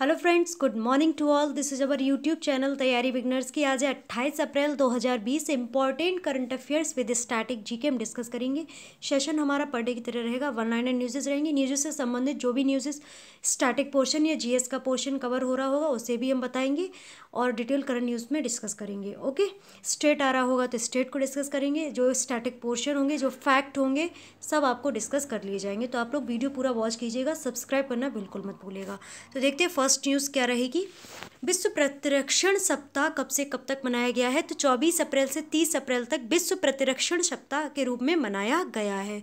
hello friends good morning to all this is our YouTube channel तैयारी beginners की आज 28 April 2020 important current affairs with static G K हम discuss करेंगे session हमारा per day की तरह रहेगा वन लाइनर न्यूज़ेस रहेंगे न्यूज़ेस से संबंधित जो भी न्यूज़ेस स्टैटिक पोर्शन या जीएस का पोर्शन कवर हो रहा होगा उसे भी हम बताएंगे और डिटेल करंट न्यूज़ में डिस्कस करेंगे ओके स्टेट आ रहा होगा तो स्टेट को डिस्कस करेंगे जो स्टैटिक पोर्शन होंगे जो फैक्ट होंगे सब आपको डिस्कस कर लिए जाएंगे तो आप लोग वीडियो पूरा वॉच कीजिएगा सब्सक्राइब करना बिल्कुल मत भूलेगा तो देखते हैं फर्स्ट न्यूज़ क्या रहेगी विश्व प्रतिरक्षण सप्ताह कब से कब तक मनाया गया है तो 24 अप्रैल से 30 अप्रैल तक विश्व प्रतिरक्षण सप्ताह के रूप में मनाया गया है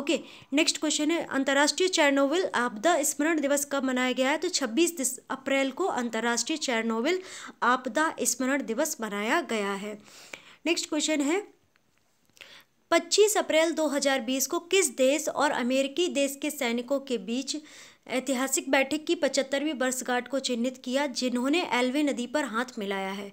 ओके नेक्स्ट क्वेश्चन है अंतर्राष्ट्रीय चैरनोविल आपदा स्मरण दिवस कब मनाया गया है तो 26 अप्रैल को अंतर्राष्ट्रीय चैरनोविल आपदा स्मरण दिवस मनाया गया है नेक्स्ट क्वेश्चन है 25 अप्रैल 2020 को किस देश और अमेरिकी देश के सैनिकों के बीच ऐतिहासिक बैठक की पचहत्तरवीं वर्षगांठ को चिन्हित किया जिन्होंने एलवे नदी पर हाथ मिलाया है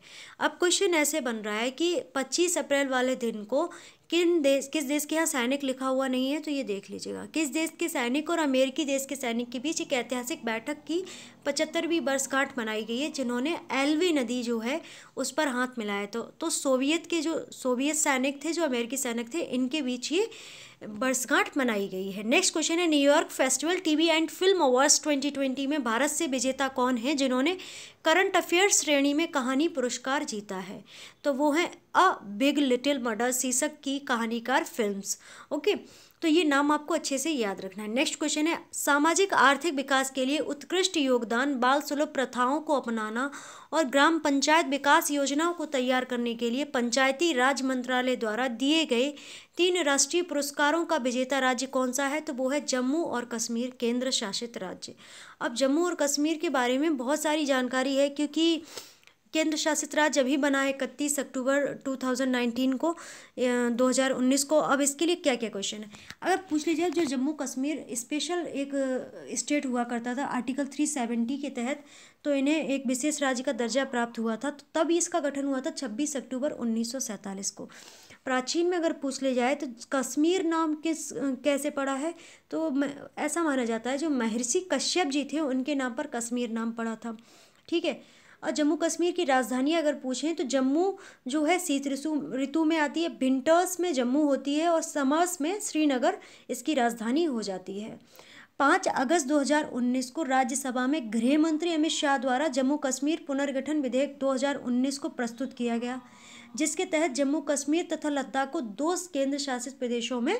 अब क्वेश्चन ऐसे बन रहा है कि 25 अप्रैल वाले दिन को किन देश किस देश के यहाँ सैनिक लिखा हुआ नहीं है तो ये देख लीजिएगा किस देश के सैनिक और अमेरिकी देश के सैनिक के बीच एक ऐतिहासिक बैठक की पचहत्तरवीं वर्षगांठ मनाई गई है जिन्होंने एलवे नदी जो है उस पर हाथ मिलाया तो, तो सोवियत के जो सोवियत सैनिक थे जो अमेरिकी सैनिक थे इनके बीच ये बरसगांठ मनाई गई है नेक्स्ट क्वेश्चन है New York festival TV and film awards 2020 में भारत से विजेता कौन है जिन्होंने करंट अफेयर्स श्रेणी में कहानी पुरस्कार जीता है तो वो है अ बिग लिटिल मर्डर शीर्षक की कहानीकार फिल्म्स ओके तो ये नाम आपको अच्छे से याद रखना है नेक्स्ट क्वेश्चन है सामाजिक आर्थिक विकास के लिए उत्कृष्ट योगदान बाल सुलभ प्रथाओं को अपनाना और ग्राम पंचायत विकास योजनाओं को तैयार करने के लिए पंचायती राज मंत्रालय द्वारा दिए गए तीन राष्ट्रीय पुरस्कारों का विजेता राज्य कौन सा है तो वो है जम्मू और कश्मीर केंद्र शासित राज्य अब जम्मू और कश्मीर के बारे में बहुत सारी जानकारी है क्योंकि केंद्र शासित राज्य अभी बना है इकतीस अक्टूबर 2019 को 2019 को अब इसके लिए क्या क्या क्वेश्चन है अगर पूछ लीजिए जो जम्मू कश्मीर स्पेशल एक स्टेट हुआ करता था आर्टिकल 370 के तहत तो इन्हें एक विशेष राज्य का दर्जा प्राप्त हुआ था तो तब इसका गठन हुआ था 26 अक्टूबर 1947 को प्राचीन में अगर पूछ ले जाए तो कश्मीर नाम किस कैसे पड़ा है तो ऐसा माना जाता है जो महर्षि कश्यप जी थे उनके नाम पर कश्मीर नाम पड़ा था ठीक है और जम्मू कश्मीर की राजधानी अगर पूछें तो जम्मू जो है शीत ऋतु ऋतु में आती है विंटर्स में जम्मू होती है और समर्स में श्रीनगर इसकी राजधानी हो जाती है पाँच अगस्त 2019 को राज्यसभा में गृह मंत्री अमित शाह द्वारा जम्मू कश्मीर पुनर्गठन विधेयक 2019 को प्रस्तुत किया गया जिसके तहत जम्मू कश्मीर तथा लद्दाख को दो केंद्र शासित प्रदेशों में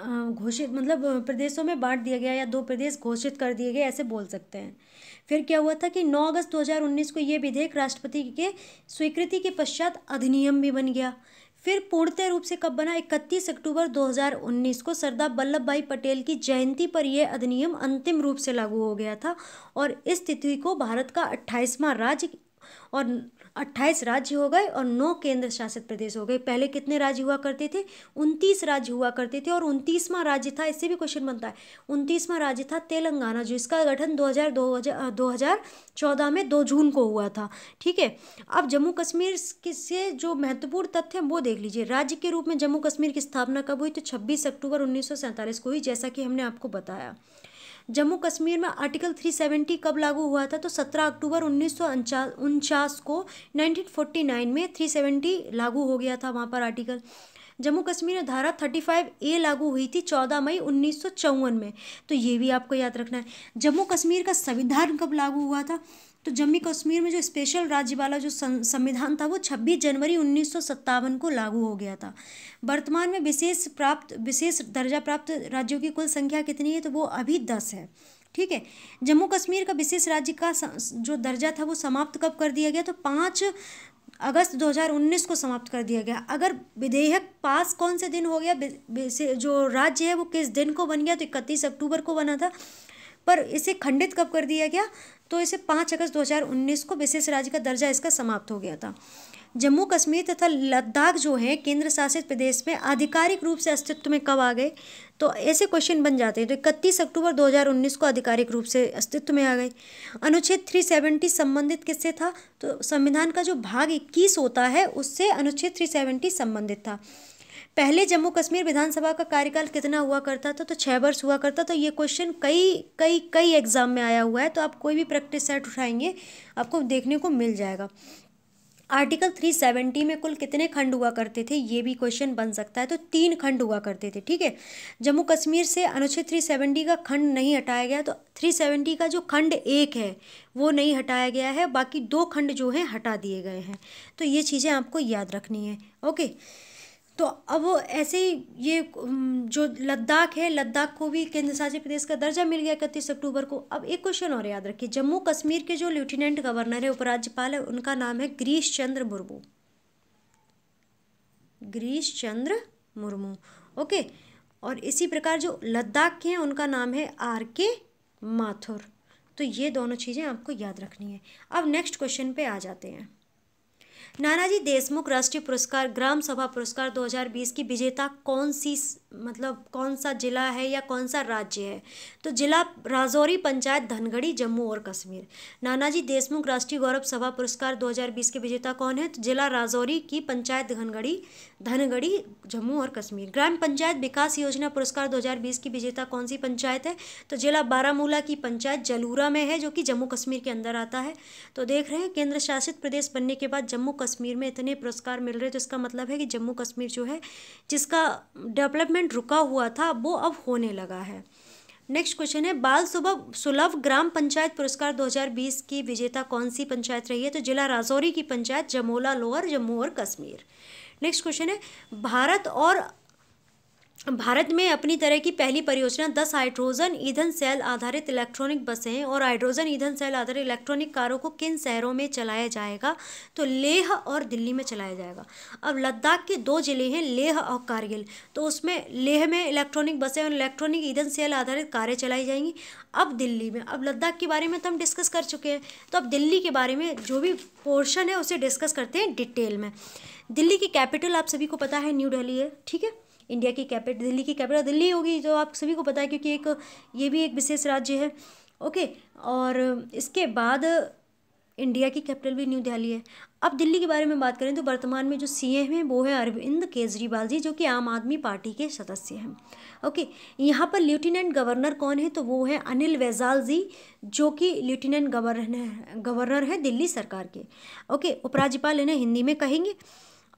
घोषित मतलब प्रदेशों में बांट दिया गया या दो प्रदेश घोषित कर दिए गए ऐसे बोल सकते हैं फिर क्या हुआ था कि 9 अगस्त 2019 को ये विधेयक राष्ट्रपति के स्वीकृति के पश्चात अधिनियम भी बन गया फिर पूर्णतः रूप से कब बना 31 अक्टूबर 2019 को सरदार वल्लभ भाई पटेल की जयंती पर यह अधिनियम अंतिम रूप से लागू हो गया था और इस तिथि को भारत का अट्ठाईसवां राज्य और अट्ठाईस राज्य हो गए और नौ केंद्र शासित प्रदेश हो गए पहले कितने राज्य हुआ करते थे उनतीस राज्य हुआ करते थे और उनतीसवां राज्य था इससे भी क्वेश्चन बनता है उनतीसवां राज्य था तेलंगाना जो इसका गठन दो हज़ार दो हज़ार चौदह में दो जून को हुआ था ठीक है अब जम्मू कश्मीर से जो महत्वपूर्ण तथ्य हैं वो देख लीजिए राज्य के रूप में जम्मू कश्मीर की स्थापना कब हुई तो छब्बीस अक्टूबर उन्नीस को हुई जैसा कि हमने आपको बताया जम्मू कश्मीर में आर्टिकल 370 कब लागू हुआ था तो 17 अक्टूबर उन्नीस को 1949 में 370 लागू हो गया था वहाँ पर आर्टिकल जम्मू कश्मीर में धारा 35 ए लागू हुई थी 14 मई उन्नीस में तो ये भी आपको याद रखना है जम्मू कश्मीर का संविधान कब लागू हुआ था तो जम्मू कश्मीर में जो स्पेशल राज्य वाला जो संविधान था वो 26 जनवरी उन्नीस को लागू हो गया था वर्तमान में विशेष प्राप्त विशेष दर्जा प्राप्त राज्यों की कुल संख्या कितनी है तो वो अभी दस है ठीक है जम्मू कश्मीर का विशेष राज्य का जो दर्जा था वो समाप्त कब कर दिया गया तो पाँच अगस्त 2019 को समाप्त कर दिया गया अगर विधेयक पास कौन से दिन हो गया जो राज्य है वो किस दिन को बन गया तो इकतीस अक्टूबर को बना था पर इसे खंडित कब कर दिया गया तो इसे पाँच अगस्त 2019 को विशेष राज्य का दर्जा इसका समाप्त हो गया था जम्मू कश्मीर तथा लद्दाख जो है केंद्र शासित प्रदेश में आधिकारिक रूप से अस्तित्व में कब आ गए तो ऐसे क्वेश्चन बन जाते हैं तो इकतीस अक्टूबर 2019 को आधिकारिक रूप से अस्तित्व में आ गए अनुच्छेद 370 संबंधित किससे था तो संविधान का जो भाग 21 होता है उससे अनुच्छेद 370 संबंधित था पहले जम्मू कश्मीर विधानसभा का कार्यकाल कितना हुआ करता था तो छः वर्ष हुआ करता तो ये क्वेश्चन कई कई कई एग्ज़ाम में आया हुआ है तो आप कोई भी प्रैक्टिस सेट उठाएंगे आपको देखने को मिल जाएगा आर्टिकल थ्री सेवेंटी में कुल कितने खंड हुआ करते थे ये भी क्वेश्चन बन सकता है तो तीन खंड हुआ करते थे ठीक है जम्मू कश्मीर से अनुच्छेद थ्री सेवेंटी का खंड नहीं हटाया गया तो थ्री सेवेंटी का जो खंड एक है वो नहीं हटाया गया है बाकी दो खंड जो हैं हटा दिए गए हैं तो ये चीज़ें आपको याद रखनी है ओके तो अब ऐसे ही ये जो लद्दाख है लद्दाख को भी केंद्र शासित प्रदेश का दर्जा मिल गया इकतीस अक्टूबर को अब एक क्वेश्चन और याद रखिए जम्मू कश्मीर के जो लेफ्टिनेंट गवर्नर है उपराज्यपाल है उनका नाम है गिरीश चंद्र मुर्मू गिरीश चंद्र मुर्मू ओके और इसी प्रकार जो लद्दाख के हैं उनका नाम है आर के माथुर तो ये दोनों चीज़ें आपको याद रखनी है अब नेक्स्ट क्वेश्चन पे आ जाते हैं नानाजी देशमुख राष्ट्रीय पुरस्कार ग्राम सभा पुरस्कार 2020 की विजेता कौन सी मतलब कौन सा जिला है या कौन सा राज्य है तो जिला राजौरी पंचायत धनगढ़ी जम्मू और कश्मीर नानाजी देशमुख राष्ट्रीय गौरव सभा पुरस्कार 2020 के विजेता कौन है तो जिला राजौरी की पंचायत धनगढ़ी धनगढ़ी जम्मू और कश्मीर ग्राम पंचायत विकास योजना पुरस्कार 2020 की विजेता कौन सी पंचायत है तो जिला बारामूला की पंचायत जलूरा में है जो कि जम्मू कश्मीर के अंदर आता है तो देख रहे हैं केंद्र शासित प्रदेश बनने के बाद जम्मू कश्मीर में इतने पुरस्कार मिल रहे तो इसका मतलब है कि जम्मू कश्मीर जो है जिसका डेवलपमेंट रुका हुआ था वो अब होने लगा है नेक्स्ट क्वेश्चन है बाल सुबह सुलभ ग्राम पंचायत पुरस्कार 2020 की विजेता कौन सी पंचायत रही है तो जिला राजौरी की पंचायत जमोला लोअर जम्मू और कश्मीर नेक्स्ट क्वेश्चन है भारत और भारत में अपनी तरह की पहली परियोजना दस हाइड्रोजन ईंधन सेल आधारित इलेक्ट्रॉनिक बसें और हाइड्रोजन ईंधन सेल आधारित इलेक्ट्रॉनिक कारों को किन शहरों में चलाया जाएगा तो लेह और दिल्ली में चलाया जाएगा अब लद्दाख के दो ज़िले हैं लेह और कारगिल तो उसमें लेह में इलेक्ट्रॉनिक बसें और इलेक्ट्रॉनिक ईंधन सेल आधारित कारें चलाई जाएंगी अब दिल्ली में अब लद्दाख के बारे में तो हम डिस्कस कर चुके हैं तो अब दिल्ली के बारे में जो भी पोर्शन है उसे डिस्कस करते हैं डिटेल में दिल्ली की कैपिटल आप सभी को पता है न्यू दिल्ली है ठीक है इंडिया की कैपिटल दिल्ली की कैपिटल दिल्ली होगी जो आप सभी को पता है क्योंकि एक ये भी एक विशेष राज्य है ओके और इसके बाद इंडिया की कैपिटल भी न्यू दिल्ली है अब दिल्ली के बारे में बात करें तो वर्तमान में जो एम हैं वो है अरविंद केजरीवाल जी जो कि आम आदमी पार्टी के सदस्य हैं ओके यहाँ पर लेफ्टिनेंट गवर्नर कौन है तो वो है अनिल वैजाल जी जो कि लेफ्टिनेंट गवर्नर गवर्नर है दिल्ली सरकार के ओके उपराज्यपाल इन्हें हिंदी में कहेंगे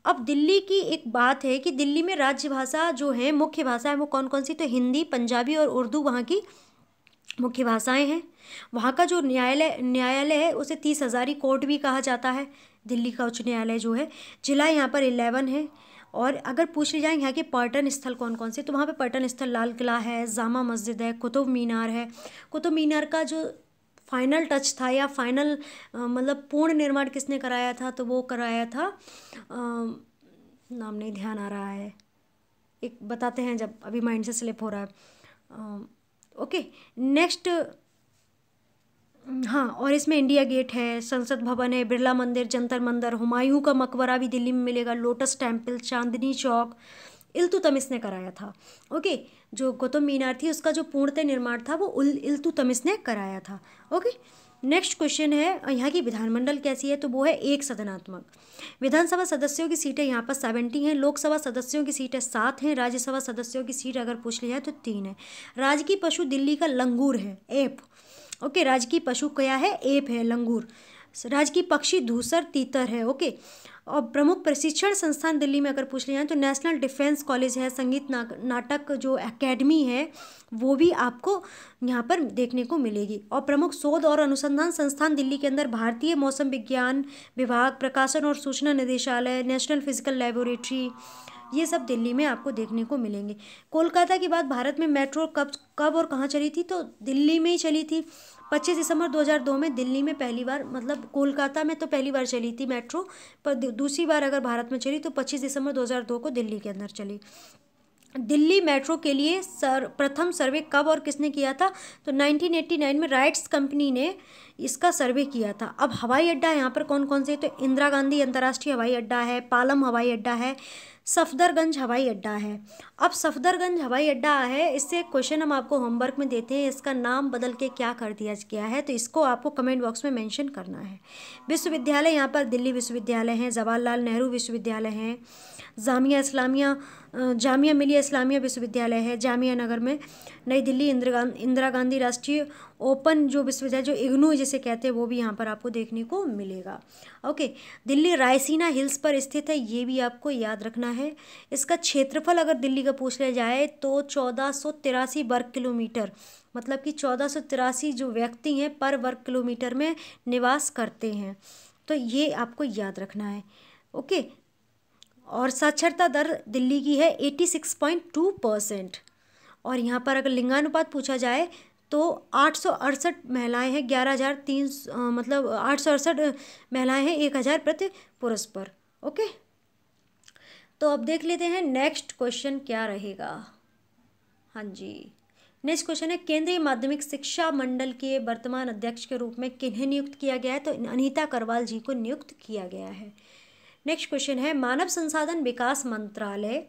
अब दिल्ली की एक बात है कि दिल्ली में राज्य भाषा जो है मुख्य भाषा है वो कौन कौन सी तो हिंदी पंजाबी और उर्दू वहाँ की मुख्य भाषाएं हैं वहाँ का जो न्यायालय न्यायालय है उसे तीस हज़ारी कोर्ट भी कहा जाता है दिल्ली का उच्च न्यायालय जो है जिला यहाँ पर इलेवन है और अगर पूछ ली जाए यहाँ के पर्यटन स्थल कौन कौन से तो वहाँ पे पर्यटन स्थल लाल किला है जामा मस्जिद है कुतुब मीनार है कुतुब मीनार का जो फाइनल टच था या फाइनल मतलब पूर्ण निर्माण किसने कराया था तो वो कराया था आ, नाम नहीं ध्यान आ रहा है एक बताते हैं जब अभी माइंड से स्लिप हो रहा है आ, ओके नेक्स्ट हाँ और इसमें इंडिया गेट है संसद भवन है बिरला मंदिर जंतर मंदिर हुमायूं का मकबरा भी दिल्ली में मिलेगा लोटस टेम्पल चांदनी चौक इल्तुतमिस ने कराया था ओके जो गौतम मीनार थी उसका जो पूर्णतः निर्माण था वो उल इल्तुतमिस ने कराया था ओके नेक्स्ट क्वेश्चन है यहाँ की विधानमंडल कैसी है तो वो है एक सदनात्मक विधानसभा सदस्यों की सीटें यहाँ पर सेवेंटी हैं लोकसभा सदस्यों की सीटें सात हैं राज्यसभा सदस्यों की सीट अगर पूछ लिया तो तीन है राजकीय पशु दिल्ली का लंगूर है एप ओके राजकीय पशु क्या है एप है लंगूर राजकीय पक्षी धूसर तीतर है ओके और प्रमुख प्रशिक्षण संस्थान दिल्ली में अगर पूछ लिया जाए तो नेशनल डिफेंस कॉलेज है संगीत ना, नाटक जो एकेडमी है वो भी आपको यहाँ पर देखने को मिलेगी और प्रमुख शोध और अनुसंधान संस्थान दिल्ली के अंदर भारतीय मौसम विज्ञान विभाग प्रकाशन और सूचना निदेशालय नेशनल फिजिकल लेबोरेटरी ये सब दिल्ली में आपको देखने को मिलेंगे कोलकाता की बात भारत में मेट्रो कब कब और कहाँ चली थी तो दिल्ली में ही चली थी 25 दिसंबर 2002 में दिल्ली में पहली बार मतलब कोलकाता में तो पहली बार चली थी मेट्रो पर दूसरी बार अगर भारत में चली तो 25 दिसंबर 2002 को दिल्ली के अंदर चली दिल्ली मेट्रो के लिए सर प्रथम सर्वे कब और किसने किया था तो 1989 में राइट्स कंपनी ने इसका सर्वे किया था अब हवाई अड्डा यहाँ पर कौन कौन से तो इंदिरा गांधी अंतर्राष्ट्रीय हवाई अड्डा है पालम हवाई अड्डा है सफदरगंज हवाई अड्डा है अब सफदरगंज हवाई अड्डा है इससे क्वेश्चन हम आपको होमवर्क में देते हैं इसका नाम बदल के क्या कर दिया गया है तो इसको आपको कमेंट बॉक्स में मेंशन करना है विश्वविद्यालय यहाँ पर दिल्ली विश्वविद्यालय हैं जवाहरलाल नेहरू विश्वविद्यालय हैं जामिया इस्लामिया जामिया मिलिया इस्लामिया विश्वविद्यालय है जामिया नगर में नई दिल्ली इंदिरा गांधी इंदिरा गांधी राष्ट्रीय ओपन जो विश्वविद्यालय जो इग्नू जिसे कहते हैं वो भी यहाँ पर आपको देखने को मिलेगा ओके दिल्ली रायसीना हिल्स पर स्थित है ये भी आपको याद रखना है इसका क्षेत्रफल अगर दिल्ली का पूछ लिया जाए तो चौदह सौ तिरासी वर्ग किलोमीटर मतलब कि चौदह सौ तिरासी जो व्यक्ति हैं पर वर्ग किलोमीटर में निवास करते हैं तो ये आपको याद रखना है ओके और साक्षरता दर दिल्ली की है eighty six point two percent और यहाँ पर अगर लिंगानुपात पूछा जाए तो आठ सौ अड़सठ महिलाएँ हैं ग्यारह हज़ार तीन मतलब आठ सौ अड़सठ महिलाएँ हैं एक हज़ार प्रति पुरुष पर ओके तो अब देख लेते हैं नेक्स्ट क्वेश्चन क्या रहेगा हाँ जी नेक्स्ट क्वेश्चन है केंद्रीय माध्यमिक शिक्षा मंडल के वर्तमान अध्यक्ष के रूप में किन्हें नियुक्त किया गया है तो अनिता करवाल जी को नियुक्त किया गया है नेक्स्ट क्वेश्चन है मानव संसाधन विकास मंत्रालय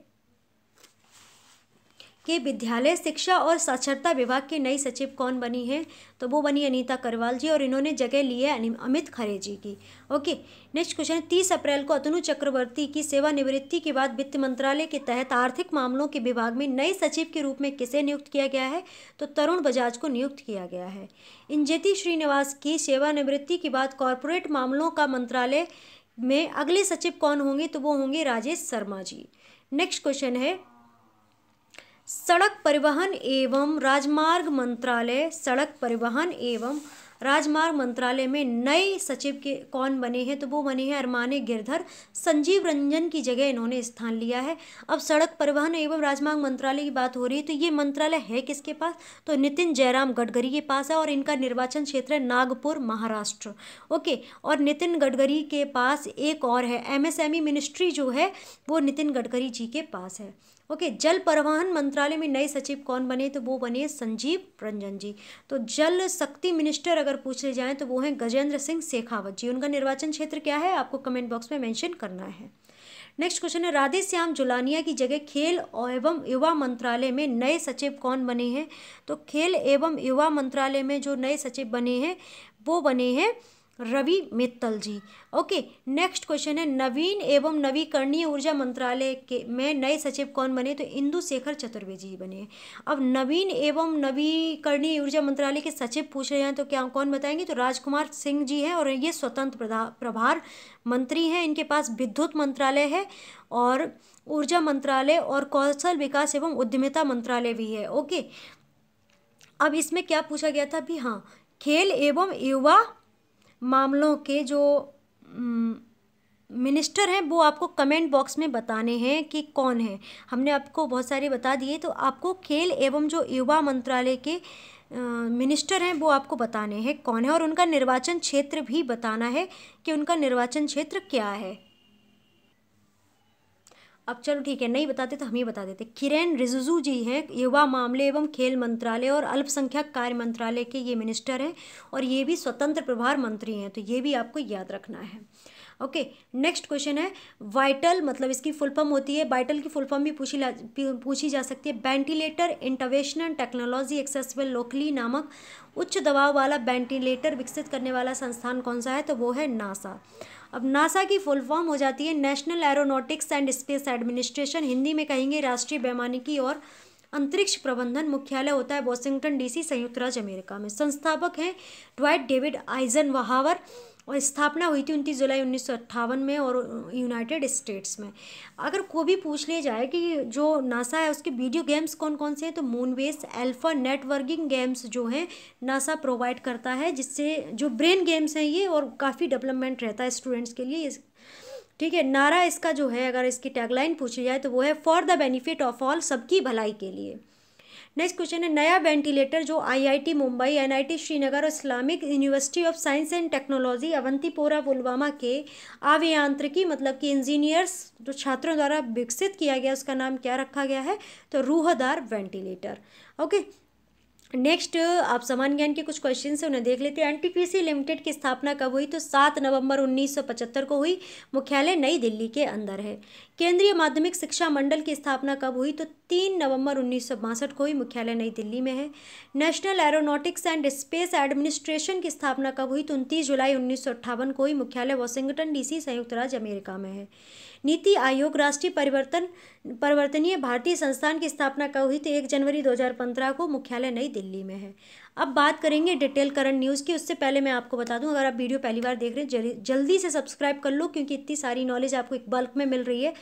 कि विद्यालय शिक्षा और साक्षरता विभाग की नई सचिव कौन बनी है तो वो बनी अनीता करवाल जी और इन्होंने जगह ली है अमित खरे जी की ओके नेक्स्ट क्वेश्चन तीस अप्रैल को अतनु चक्रवर्ती की सेवानिवृत्ति के बाद वित्त मंत्रालय के तहत आर्थिक मामलों के विभाग में नए सचिव के रूप में किसे नियुक्त किया गया है तो तरुण बजाज को नियुक्त किया गया है इंजेती श्रीनिवास की सेवानिवृत्ति के बाद कॉरपोरेट मामलों का मंत्रालय में अगले सचिव कौन होंगे तो वो होंगे राजेश शर्मा जी नेक्स्ट क्वेश्चन है सड़क परिवहन एवं राजमार्ग मंत्रालय सड़क परिवहन एवं राजमार्ग मंत्रालय में नए सचिव के कौन बने हैं तो वो बने हैं अरमाने गिरधर संजीव रंजन की जगह इन्होंने स्थान लिया है अब सड़क परिवहन एवं राजमार्ग मंत्रालय की बात हो रही है तो ये मंत्रालय है किसके पास तो नितिन जयराम गडकरी के पास है और इनका निर्वाचन क्षेत्र है नागपुर महाराष्ट्र ओके और नितिन गडकरी के पास एक और है एम मिनिस्ट्री जो है वो नितिन गडकरी जी के पास है ओके जल परिवहन मंत्रालय में नए सचिव कौन बने तो वो बने संजीव रंजन जी तो जल शक्ति मिनिस्टर अगर पूछे जाएँ तो वो हैं गजेंद्र सिंह शेखावत जी उनका निर्वाचन क्षेत्र क्या है आपको कमेंट बॉक्स में मैंशन करना है नेक्स्ट क्वेश्चन है राधे श्याम जुलानिया की जगह खेल एवं युवा मंत्रालय में नए सचिव कौन बने हैं तो खेल एवं युवा मंत्रालय में जो नए सचिव बने हैं वो बने हैं Ravi Mittal ji okay next question है नवीन एवं नवीकरणीय ऊर्जा मंत्रालय के में नए सचिव कौन बने तो इंदु शेखर चतुर्वेदी जी बने अब नवीन एवं नवीकरणीय ऊर्जा मंत्रालय के सचिव पूछ रहे हैं तो क्या कौन बताएंगे तो राजकुमार सिंह जी हैं और ये स्वतंत्र प्रभार मंत्री हैं इनके पास विद्युत मंत्रालय है और ऊर्जा मंत्रालय और कौशल विकास एवं उद्यमिता मंत्रालय भी है ओके अब इसमें क्या पूछा गया था भी हाँ खेल एवं युवा मामलों के जो मिनिस्टर हैं वो आपको कमेंट बॉक्स में बताने हैं कि कौन है हमने आपको बहुत सारे बता दिए तो आपको खेल एवं जो युवा मंत्रालय के मिनिस्टर हैं वो आपको बताने हैं कौन है और उनका निर्वाचन क्षेत्र भी बताना है कि उनका निर्वाचन क्षेत्र क्या है अब चलो ठीक है नहीं बताते तो हम ही बता देते किरेन रिजिजू जी हैं युवा मामले एवं खेल मंत्रालय और अल्पसंख्यक कार्य मंत्रालय के ये मिनिस्टर हैं और ये भी स्वतंत्र प्रभार मंत्री हैं तो ये भी आपको याद रखना है ओके नेक्स्ट क्वेश्चन है वाइटल मतलब इसकी फुल फॉर्म होती है वाइटल की फुल फॉर्म भी पूछी पूछी जा सकती है ventilator interventional technology accessible locally नामक उच्च दबाव वाला वेंटिलेटर विकसित करने वाला संस्थान कौन सा है तो वो है नासा अब नासा की फुल फॉर्म हो जाती है National Aeronautics and Space Administration Hindi में कहेंगे राष्ट्रीय वैमानिकी और अंतरिक्ष प्रबंधन मुख्यालय होता है वॉशिंगटन डीसी संयुक्त राज्य अमेरिका में संस्थापक हैं ड्वाइट डेविड आइजन वहावर और स्थापना हुई थी उनतीस जुलाई उन्नीस में और यूनाइटेड स्टेट्स में अगर को भी पूछ लिया जाए कि जो नासा है उसके वीडियो गेम्स कौन कौन से हैं तो मूनवेस एल्फ़ा नेटवर्किंग गेम्स जो हैं नासा प्रोवाइड करता है जिससे जो ब्रेन गेम्स हैं ये और काफ़ी डेवलपमेंट रहता है स्टूडेंट्स के लिए ठीक है नारा इसका जो है अगर इसकी टैगलाइन पूछी जाए तो वो है for the benefit of all सबकी भलाई के लिए नेक्स्ट क्वेश्चन है नया वेंटिलेटर जो आईआईटी मुंबई एनआईटी श्रीनगर और Islamic university of science and technology Awantipora Pulwama के अभियांत्रिकी मतलब कि इंजीनियर्स जो छात्रों द्वारा विकसित किया गया उसका नाम क्या रखा गया है तो रूहदार वेंटिलेटर ओके नेक्स्ट आप सामान्य ज्ञान के कुछ क्वेश्चन से उन्हें देख लेते हैं एनटीपीसी लिमिटेड की स्थापना कब हुई तो सात नवंबर 1975 को हुई मुख्यालय नई दिल्ली के अंदर है केंद्रीय माध्यमिक शिक्षा मंडल की स्थापना कब हुई तो तीन नवंबर उन्नीस को हुई मुख्यालय नई दिल्ली में है National Aeronautics and Space Administration की स्थापना कब हुई तो उनतीस जुलाई उन्नीस को हुई मुख्यालय वॉशिंगटन डी संयुक्त राज्य अमेरिका में है नीति आयोग राष्ट्रीय परिवर्तन परिवर्तनीय भारतीय संस्थान की स्थापना का हुई तो एक जनवरी 2015 को मुख्यालय नई दिल्ली में है अब बात करेंगे डिटेल करंट न्यूज़ की उससे पहले मैं आपको बता दूं अगर आप वीडियो पहली बार देख रहे हैं जल्दी से सब्सक्राइब कर लो क्योंकि इतनी सारी नॉलेज आपको एक बल्क में मिल रही है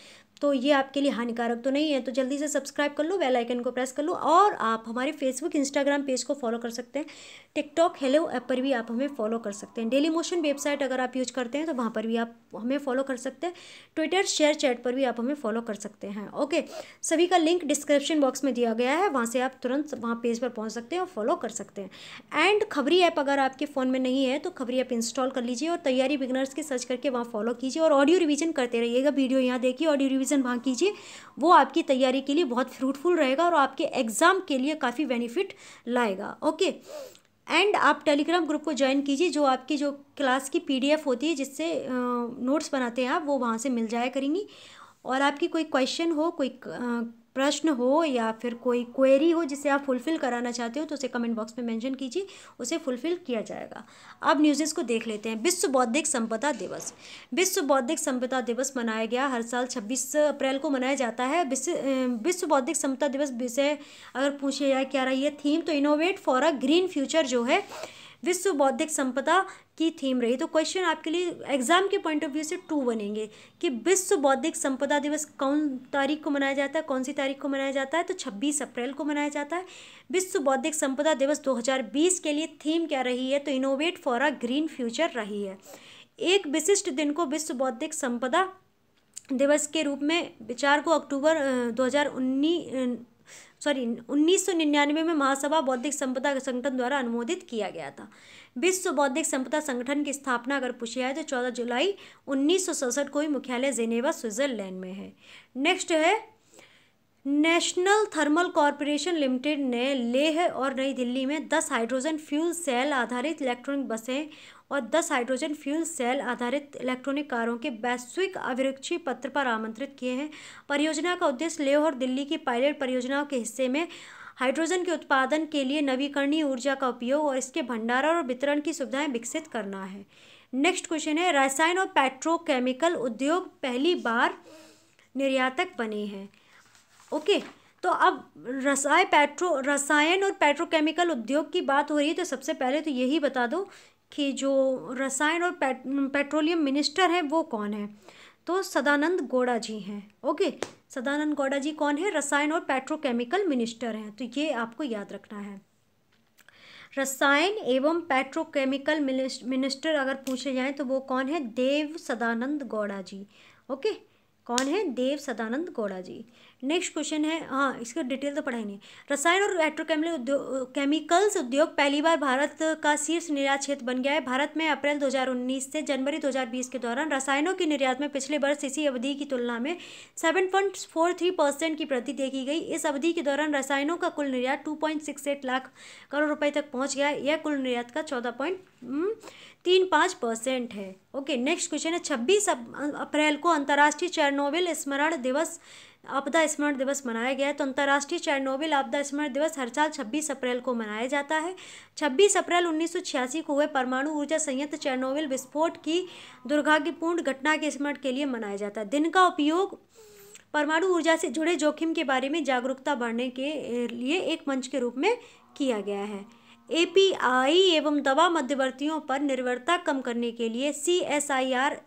तो ये आपके लिए हानिकारक तो नहीं है तो जल्दी से सब्सक्राइब कर लो बेल आइकन को प्रेस कर लो और आप हमारे फेसबुक इंस्टाग्राम पेज को फॉलो कर सकते हैं टिकटॉक हेलो ऐप पर भी आप हमें फॉलो कर सकते हैं डेली मोशन वेबसाइट अगर आप यूज करते हैं तो वहाँ पर भी आप हमें फॉलो कर सकते हैं ट्विटर शेयर चैट पर भी आप हमें फॉलो कर सकते हैं ओके सभी का लिंक डिस्क्रिप्शन बॉक्स में दिया गया है वहाँ से आप तुरंत वहाँ पेज पर पहुँच सकते हैं और फॉलो कर सकते हैं एंड खबरी ऐप अगर आपके फ़ोन में नहीं है तो खबरी ऐप इंस्टॉल कर लीजिए और तैयारी बिगनर्स की सर्च करके वहाँ फॉलो कीजिए और ऑडियो रिविजन करते रहिएगा वीडियो यहाँ देखिए ऑडियो रिविजन रिविज़न वहाँ कीजिए वो आपकी तैयारी के लिए बहुत फ्रूटफुल रहेगा और आपके एग्ज़ाम के लिए काफ़ी बेनिफिट लाएगा ओके एंड आप टेलीग्राम ग्रुप को ज्वाइन कीजिए जो आपकी जो क्लास की पी होती है जिससे नोट्स बनाते हैं आप वो वहाँ से मिल जाया करेंगी और आपकी कोई क्वेश्चन हो कोई प्रश्न हो या फिर कोई क्वेरी हो जिसे आप फुलफ़िल कराना चाहते हो तो उसे कमेंट बॉक्स में मेंशन कीजिए उसे फुलफ़िल किया जाएगा अब न्यूज़ेस को देख लेते हैं विश्व बौद्धिक संपदा दिवस विश्व बौद्धिक संपदा दिवस मनाया गया हर साल छब्बीस अप्रैल को मनाया जाता है विश्व बौद्धिक संपदा दिवस विषय अगर पूछे जाए क्या रही है थीम तो innovate for a green future जो है विश्व बौद्धिक संपदा की थीम रही तो क्वेश्चन आपके लिए एग्जाम के पॉइंट ऑफ व्यू से टू बनेंगे कि विश्व बौद्धिक संपदा दिवस कौन तारीख को मनाया जाता है कौन सी तारीख को मनाया जाता है तो छब्बीस अप्रैल को मनाया जाता है विश्व बौद्धिक संपदा दिवस 2020 के लिए थीम क्या रही है तो innovate for a green future रही है एक विशिष्ट दिन को विश्व बौद्धिक संपदा दिवस के रूप में विचार को अक्टूबर दो हज़ार उन्नीस सॉरी उन्नीस में महासभा बौद्धिक संपदा संगठन द्वारा अनुमोदित किया गया था विश्व बौद्धिक संपदा संगठन की स्थापना अगर पूछी जाए तो 14 जुलाई उन्नीस को ही मुख्यालय जेनेवा स्विट्जरलैंड में है नेक्स्ट है नेशनल थर्मल कॉरपोरेशन लिमिटेड ने लेह और नई दिल्ली में 10 हाइड्रोजन फ्यूल सेल आधारित इलेक्ट्रॉनिक बसें और दस हाइड्रोजन फ्यूल सेल आधारित इलेक्ट्रॉनिक कारों के वैश्विक अभिरक्षी पत्र पर आमंत्रित किए हैं परियोजना का उद्देश्य लेह और दिल्ली की पायलट परियोजनाओं के हिस्से में हाइड्रोजन के उत्पादन के लिए नवीकरणीय ऊर्जा का उपयोग और इसके भंडारण और वितरण की सुविधाएं विकसित करना है नेक्स्ट क्वेश्चन है रसायन और पेट्रोकेमिकल उद्योग पहली बार निर्यातक बने हैं ओके तो अब रसाय पेट्रो रसायन और पेट्रोकेमिकल उद्योग की बात हो रही है तो सबसे पहले तो यही बता दो कि जो रसायन और पेट, पेट्रोलियम मिनिस्टर हैं वो कौन है तो सदानंद गौड़ा जी हैं ओके सदानंद गौड़ा जी कौन है रसायन और पेट्रोकेमिकल मिनिस्टर हैं तो ये आपको याद रखना है रसायन एवं पेट्रोकेमिकल मिनिस्टर अगर पूछे जाएँ तो वो कौन है देव सदानंद गौड़ा जी ओके कौन है देव सदानंद गौड़ा जी नेक्स्ट क्वेश्चन है हाँ इसका डिटेल तो पढ़ाई नहीं रसायन और पेट्रोकेमिकल उद्योग केमिकल्स उद्योग पहली बार भारत का शीर्ष निर्यात क्षेत्र बन गया है भारत में अप्रैल 2019 से जनवरी 2020 के दौरान रसायनों के निर्यात में पिछले वर्ष इसी अवधि की तुलना में seven point four three percent की वृद्धि देखी गई इस अवधि के दौरान रसायनों का कुल निर्यात टू लाख करोड़ रुपये तक पहुँच गया यह कुल निर्यात का चौदह पॉइंट हम्म, तीन पाँच परसेंट है ओके नेक्स्ट क्वेश्चन है छब्बीस अप्रैल को अंतर्राष्ट्रीय चेरनोबिल स्मरण दिवस आपदा स्मरण दिवस मनाया गया है तो अंतर्राष्ट्रीय चैरनोबिल आपदा स्मरण दिवस हर साल 26 अप्रैल को मनाया जाता है 26 अप्रैल उन्नीस को हुए परमाणु ऊर्जा संयंत्र चैरनोबिल विस्फोट की दुर्भाग्यपूर्ण घटना के स्मरण के लिए मनाया जाता है दिन का उपयोग परमाणु ऊर्जा से जुड़े जोखिम के बारे में जागरूकता बढ़ने के लिए एक मंच के रूप में किया गया है आई एवं दवा मध्यवर्तियों पर निर्भरता कम करने के लिए C S I R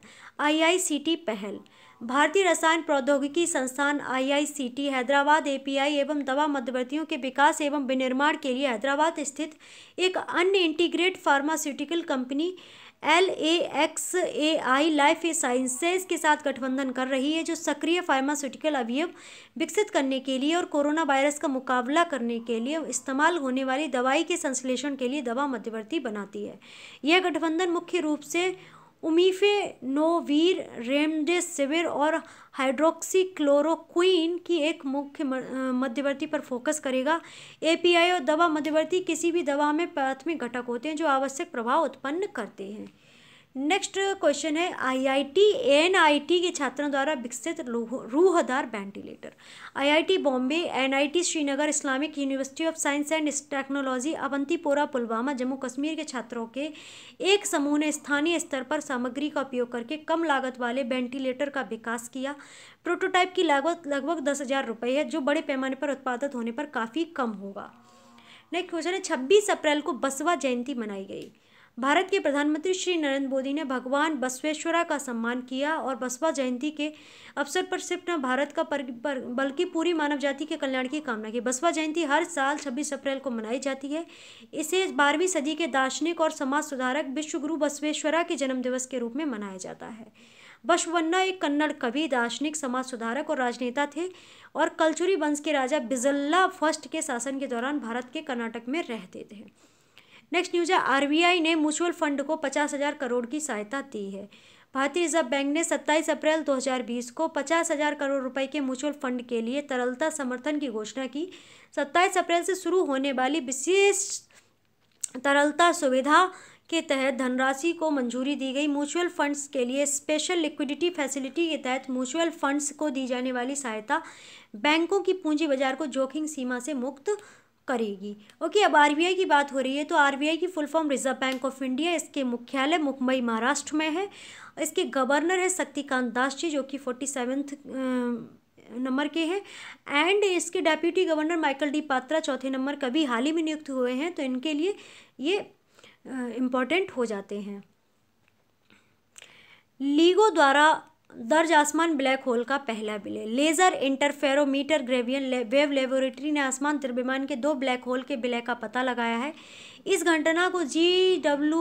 I I C T पहल भारतीय रसायन प्रौद्योगिकी संस्थान आईआईसीटी हैदराबाद एपीआई एवं दवा मध्यवर्तियों के विकास एवं विनिर्माण के लिए हैदराबाद स्थित एक अन्य integrate pharmaceutical company L A X A I life sciences के साथ गठबंधन कर रही है जो सक्रिय फार्मास्यूटिकल अवयव विकसित करने के लिए और कोरोना वायरस का मुकाबला करने के लिए इस्तेमाल होने वाली दवाई के संश्लेषण के लिए दवा मध्यवर्ती बनाती है यह गठबंधन मुख्य रूप से उमीफे नोवीर रेमडेसिविर और हाइड्रोक्सीक्लोरोक्वीन की एक मुख्य मध्यवर्ती पर फोकस करेगा एपीआई और दवा मध्यवर्ती किसी भी दवा में प्राथमिक घटक होते हैं जो आवश्यक प्रभाव उत्पन्न करते हैं नेक्स्ट क्वेश्चन है आईआईटी एनआईटी के छात्रों द्वारा विकसित Ruhdaar ventilator IIT Bombay NIT Srinagar Islamic university of science and technology Awantipora Pulwama Jammu Kashmir के छात्रों के एक समूह ने स्थानीय स्तर पर सामग्री का उपयोग करके कम लागत वाले वेंटिलेटर का विकास किया प्रोटोटाइप की लागत लगभग दस हज़ार रुपये है जो बड़े पैमाने पर उत्पादित होने पर काफ़ी कम होगा नेक्स्ट क्वेश्चन है छब्बीस अप्रैल को बसवा जयंती मनाई गई भारत के प्रधानमंत्री श्री नरेंद्र मोदी ने भगवान बसवेश्वरा का सम्मान किया और बसवा जयंती के अवसर पर सिर्फ न भारत का पर, पर बल्कि पूरी मानव जाति के कल्याण की कामना की बसवा जयंती हर साल 26 अप्रैल को मनाई जाती है इसे बारहवीं सदी के दार्शनिक और समाज सुधारक विश्वगुरु बसवेश्वरा के जन्मदिवस के रूप में मनाया जाता है बशवन्ना एक कन्नड़ कवि दार्शनिक समाज सुधारक और राजनेता थे और कलचुरी वंश के राजा बिजल्ला फर्स्ट के शासन के दौरान भारत के कर्नाटक में रहते थे नेक्स्ट न्यूज है आरबीआई ने म्यूचुअल फंड को पचास हजार करोड़ की सहायता दी है भारतीय रिजर्व बैंक ने 27 अप्रैल 2020 को पचास हजार करोड़ रुपए के म्यूचुअल फंड के लिए तरलता समर्थन की घोषणा की 27 अप्रैल से शुरू होने वाली विशेष तरलता सुविधा के तहत धनराशि को मंजूरी दी गई म्यूचुअल फंड्स के लिए स्पेशल लिक्विडिटी फैसिलिटी के तहत म्यूचुअल फंड्स को दी जाने वाली सहायता बैंकों की पूंजी बाजार को जोखिम सीमा से मुक्त करेगी ओके अब आरबीआई की बात हो रही है तो आरबीआई की full form reserve bank of India इसके मुख्यालय मुंबई महाराष्ट्र में है इसके गवर्नर है शक्तिकांत दास जी जो कि फोर्टी सेवेंथ नंबर के हैं एंड इसके deputy governor Michael D Patra चौथे नंबर का भी हाल ही में नियुक्त हुए हैं तो इनके लिए ये इम्पॉर्टेंट हो जाते हैं लीगो द्वारा दर्ज आसमान ब्लैक होल का पहला विलय लेजर इंटरफेरोमीटर ग्रेवियन ले, वेव लेबोरेटरी ने आसमान द्रव्यमान के दो ब्लैक होल के विलय का पता लगाया है इस घटना को G W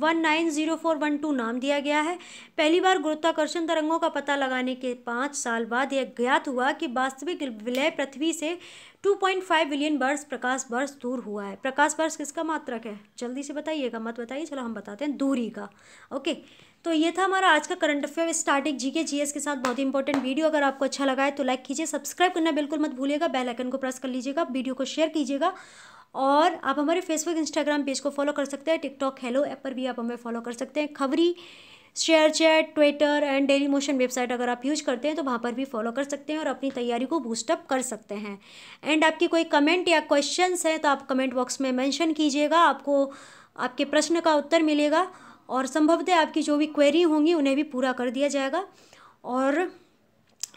one nine zero four one two नाम दिया गया है पहली बार गुरुत्वाकर्षण तरंगों का पता लगाने के पाँच साल बाद यह ज्ञात हुआ कि वास्तविक विलय पृथ्वी से 2.5 बिलियन वर्ष प्रकाश वर्ष दूर हुआ है प्रकाश वर्ष किसका मात्रक है जल्दी से बताइएगा मत बताइए चलो हम बताते हैं दूरी का ओके तो ये था हमारा आज का current affair starting GK GS के साथ बहुत ही इंपॉर्टेंट वीडियो अगर आपको अच्छा लगा है तो लाइक कीजिए सब्सक्राइब करना बिल्कुल मत भूलिएगा बेल आइकन को प्रेस कर लीजिएगा वीडियो को शेयर कीजिएगा और आप हमारे फेसबुक इंस्टाग्राम पेज को फॉलो कर सकते हैं टिकटॉक हेलो ऐप पर भी आप हमें फॉलो कर सकते हैं Khabri share chat Twitter and Dailymotion website अगर आप यूज करते हैं तो वहाँ पर भी फॉलो कर सकते हैं और अपनी तैयारी को बूस्टअप कर सकते हैं एंड आपकी कोई कमेंट या क्वेश्चंस है तो आप कमेंट बॉक्स में मेंशन कीजिएगा आपको आपके प्रश्न का उत्तर मिलेगा और संभवतः आपकी जो भी क्वेरी होंगी उन्हें भी पूरा कर दिया जाएगा और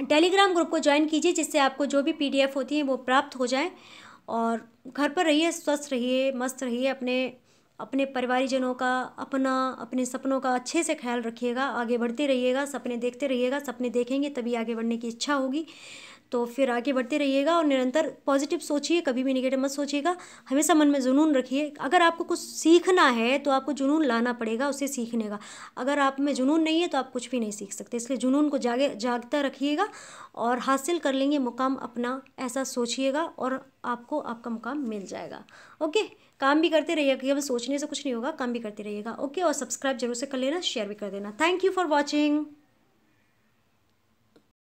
टेलीग्राम ग्रुप को ज्वाइन कीजिए जिससे आपको जो भी पीडीएफ होती है वो प्राप्त हो जाए और घर पर रहिए स्वस्थ रहिए मस्त रहिए अपने अपने परिवारजनों का अपना अपने सपनों का अच्छे से ख्याल रखिएगा आगे बढ़ते रहिएगा सपने देखते रहिएगा सपने देखेंगे तभी आगे बढ़ने की इच्छा होगी तो फिर आगे बढ़ते रहिएगा और निरंतर पॉजिटिव सोचिए कभी भी निगेटिव मत सोचिएगा हमेशा मन में जुनून रखिए अगर आपको कुछ सीखना है तो आपको जुनून लाना पड़ेगा उसे सीखने का अगर आप में जुनून नहीं है तो आप कुछ भी नहीं सीख सकते इसलिए जुनून को जागे जागता रखिएगा और हासिल कर लेंगे मुकाम अपना ऐसा सोचिएगा और आपको आपका मुकाम मिल जाएगा ओके काम भी करते रहिएगा क्योंकि सोचने से कुछ नहीं होगा काम भी करते रहिएगा ओके और सब्सक्राइब जरूर से कर लेना शेयर भी कर देना थैंक यू फॉर वॉचिंग